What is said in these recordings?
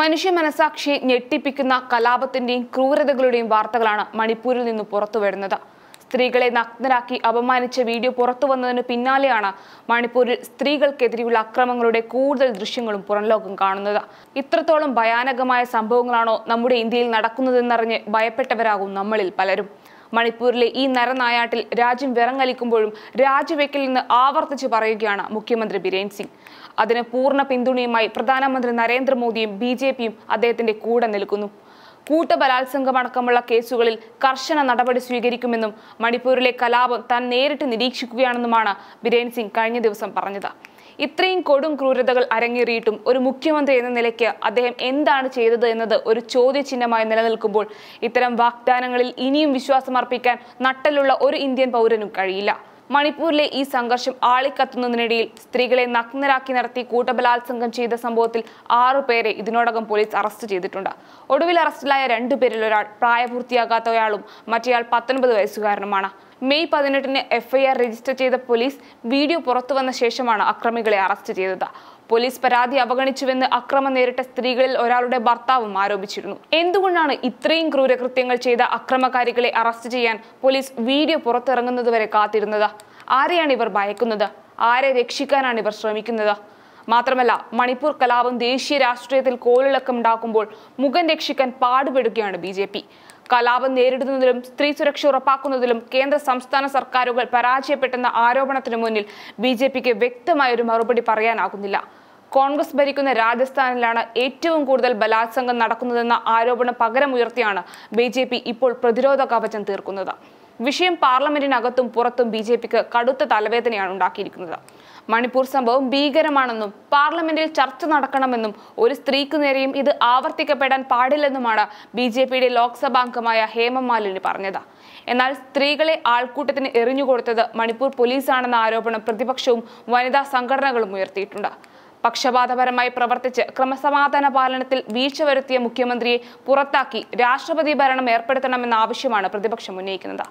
മനുഷ്യ മനസാക്ഷിയെ ഞെട്ടിപ്പിക്കുന്ന കലാപത്തിന്റെയും ക്രൂരതകളുടെയും വാർത്തകളാണ് മണിപ്പൂരിൽ നിന്ന് പുറത്തു വരുന്നത് സ്ത്രീകളെ നഗ്നരാക്കി അപമാനിച്ച വീഡിയോ പുറത്തു വന്നതിന് പിന്നാലെയാണ് മണിപ്പൂരിൽ സ്ത്രീകൾക്കെതിരെയുള്ള അക്രമങ്ങളുടെ കൂടുതൽ ദൃശ്യങ്ങളും പുറംലോകം കാണുന്നത് ഇത്രത്തോളം ഭയാനകമായ സംഭവങ്ങളാണോ നമ്മുടെ ഇന്ത്യയിൽ നടക്കുന്നതെന്നറിഞ്ഞ് ഭയപ്പെട്ടവരാകും നമ്മളിൽ പലരും മണിപ്പൂരിലെ ഈ നരനായാട്ടിൽ രാജ്യം വിറങ്ങലിക്കുമ്പോഴും നിന്ന് ആവർത്തിച്ച് പറയുകയാണ് മുഖ്യമന്ത്രി ബിരേൻ സിംഗ് അതിന് പൂർണ്ണ പിന്തുണയുമായി പ്രധാനമന്ത്രി നരേന്ദ്രമോദിയും ബി ജെ പിയും അദ്ദേഹത്തിന്റെ കൂടെ നിൽക്കുന്നു കൂട്ടബലാത്സംഗമടക്കമുള്ള കേസുകളിൽ കർശന നടപടി സ്വീകരിക്കുമെന്നും മണിപ്പൂരിലെ കലാപം താൻ നേരിട്ട് നിരീക്ഷിക്കുകയാണെന്നുമാണ് ബിരേൻ സിംഗ് കഴിഞ്ഞ ദിവസം പറഞ്ഞത് ഇത്രയും കൊടും ക്രൂരതകൾ അരങ്ങേറിയിട്ടും ഒരു മുഖ്യമന്ത്രി എന്ന നിലയ്ക്ക് അദ്ദേഹം എന്താണ് ചെയ്തത് എന്നത് ഒരു ചോദ്യചിഹ്നമായി നിലനിൽക്കുമ്പോൾ ഇത്തരം വാഗ്ദാനങ്ങളിൽ ഇനിയും വിശ്വാസമർപ്പിക്കാൻ നട്ടലുള്ള ഒരു ഇന്ത്യൻ പൗരനും കഴിയില്ല മണിപ്പൂരിലെ ഈ സംഘർഷം ആളിക്കത്തുന്നതിനിടയിൽ സ്ത്രീകളെ നഗ്നരാക്കി നടത്തി കൂട്ടബലാത്സംഗം ചെയ്ത സംഭവത്തിൽ ആറുപേരെ ഇതിനോടകം പോലീസ് അറസ്റ്റ് ചെയ്തിട്ടുണ്ട് ഒടുവിൽ അറസ്റ്റിലായ രണ്ടുപേരിൽ ഒരാൾ പ്രായപൂർത്തിയാകാത്ത ഒരാളും മറ്റേയാൾ പത്തൊൻപത് വയസ്സുകാരനുമാണ് മെയ് പതിനെട്ടിന് എഫ്ഐആർ രജിസ്റ്റർ ചെയ്ത പോലീസ് വീഡിയോ പുറത്തുവന്ന ശേഷമാണ് അക്രമികളെ അറസ്റ്റ് ചെയ്തത് പോലീസ് പരാതി അവഗണിച്ചുവെന്ന് അക്രമം നേരിട്ട സ്ത്രീകളിൽ ഒരാളുടെ ഭർത്താവും ആരോപിച്ചിരുന്നു എന്തുകൊണ്ടാണ് ഇത്രയും ക്രൂരകൃത്യങ്ങൾ ചെയ്ത അക്രമകാരികളെ അറസ്റ്റ് ചെയ്യാൻ പോലീസ് വീഡിയോ പുറത്തിറങ്ങുന്നതുവരെ കാത്തിരുന്നത് ആരെയാണ് ഇവർ ഭയക്കുന്നത് ആരെ രക്ഷിക്കാനാണ് ഇവർ ശ്രമിക്കുന്നത് മാത്രമല്ല മണിപ്പൂർ കലാപം ദേശീയ രാഷ്ട്രീയത്തിൽ ഉണ്ടാക്കുമ്പോൾ മുഖം രക്ഷിക്കാൻ പാടുപെടുകയാണ് ബി ജെ പി കലാപം നേരിടുന്നതിലും സ്ത്രീ സുരക്ഷ ഉറപ്പാക്കുന്നതിലും കേന്ദ്ര സംസ്ഥാന സർക്കാരുകൾ പരാജയപ്പെട്ടെന്ന ആരോപണത്തിന് മുന്നിൽ ബി ജെ പിക്ക് വ്യക്തമായൊരു മറുപടി പറയാനാകുന്നില്ല കോൺഗ്രസ് ഭരിക്കുന്ന രാജസ്ഥാനിലാണ് ഏറ്റവും കൂടുതൽ ബലാത്സംഗം നടക്കുന്നതെന്ന ആരോപണം പകരമുയർത്തിയാണ് ബി ജെ പി ഇപ്പോൾ പ്രതിരോധ കവചം തീർക്കുന്നത് വിഷയം പാർലമെന്റിനകത്തും പുറത്തും ബി ജെ പിക്ക് കടുത്ത തലവേദനയാണ് ഉണ്ടാക്കിയിരിക്കുന്നത് മണിപ്പൂർ സംഭവം ഭീകരമാണെന്നും പാർലമെന്റിൽ ചർച്ച നടക്കണമെന്നും ഒരു സ്ത്രീക്ക് നേരെയും ഇത് ആവർത്തിക്കപ്പെടാൻ പാടില്ലെന്നുമാണ് ബി ജെ പിയുടെ ലോക്സഭാംഗമായ ഹേമമാലിനി പറഞ്ഞത് എന്നാൽ സ്ത്രീകളെ ആൾക്കൂട്ടത്തിന് എറിഞ്ഞുകൊടുത്തത് മണിപ്പൂർ പോലീസാണെന്ന ആരോപണം പ്രതിപക്ഷവും വനിതാ സംഘടനകളും ഉയർത്തിയിട്ടുണ്ട് പക്ഷപാതപരമായി പ്രവർത്തിച്ച് ക്രമസമാധാന പാലനത്തിൽ വീഴ്ച വരുത്തിയ മുഖ്യമന്ത്രിയെ പുറത്താക്കി രാഷ്ട്രപതി ഭരണം ഏർപ്പെടുത്തണമെന്ന ആവശ്യമാണ് പ്രതിപക്ഷം ഉന്നയിക്കുന്നത്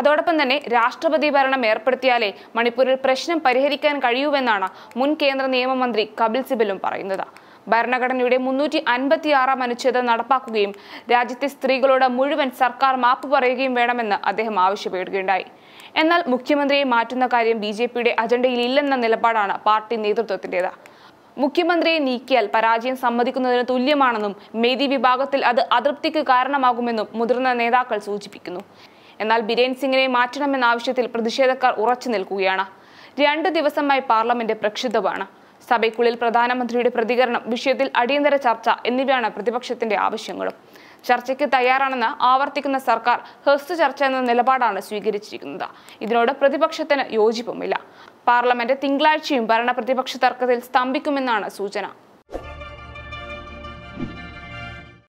അതോടൊപ്പം തന്നെ രാഷ്ട്രപതി ഭരണം ഏർപ്പെടുത്തിയാലേ മണിപ്പൂരിൽ പ്രശ്നം പരിഹരിക്കാൻ കഴിയൂവെന്നാണ് മുൻ കേന്ദ്ര നിയമമന്ത്രി കപിൽ സിബലും പറയുന്നത് ഭരണഘടനയുടെ മുന്നൂറ്റി അൻപത്തി ആറാം അനുച്ഛേദം നടപ്പാക്കുകയും രാജ്യത്തെ സ്ത്രീകളോട് മുഴുവൻ സർക്കാർ മാപ്പ് പറയുകയും വേണമെന്ന് അദ്ദേഹം ആവശ്യപ്പെടുകയുണ്ടായി എന്നാൽ മുഖ്യമന്ത്രിയെ മാറ്റുന്ന കാര്യം ബി ജെ പിയുടെ അജണ്ടയിൽ ഇല്ലെന്ന നിലപാടാണ് പാർട്ടി നേതൃത്വത്തിൻ്റേത് മുഖ്യമന്ത്രിയെ നീക്കിയാൽ പരാജയം സമ്മതിക്കുന്നതിന് തുല്യമാണെന്നും മേദി വിഭാഗത്തിൽ അത് അതൃപ്തിക്ക് കാരണമാകുമെന്നും മുതിർന്ന നേതാക്കൾ സൂചിപ്പിക്കുന്നു എന്നാൽ ബിരേൻ സിംഗിനെ മാറ്റണമെന്ന ആവശ്യത്തിൽ പ്രതിഷേധക്കാർ ഉറച്ചു നിൽക്കുകയാണ് രണ്ടു ദിവസമായി പാർലമെന്റ് പ്രക്ഷുബ്ധമാണ് സഭയ്ക്കുള്ളിൽ പ്രധാനമന്ത്രിയുടെ പ്രതികരണം വിഷയത്തിൽ അടിയന്തര ചർച്ച എന്നിവയാണ് പ്രതിപക്ഷത്തിന്റെ ആവശ്യങ്ങളും ചർച്ചയ്ക്ക് തയ്യാറാണെന്ന് ആവർത്തിക്കുന്ന സർക്കാർ ഹ്രസ്വ ചർച്ച എന്ന നിലപാടാണ് സ്വീകരിച്ചിരിക്കുന്നത് ഇതിനോട് പ്രതിപക്ഷത്തിന് യോജിപ്പുമില്ല പാർലമെന്റ് തിങ്കളാഴ്ചയും ഭരണപ്രതിപക്ഷ തർക്കത്തിൽ സ്തംഭിക്കുമെന്നാണ് സൂചന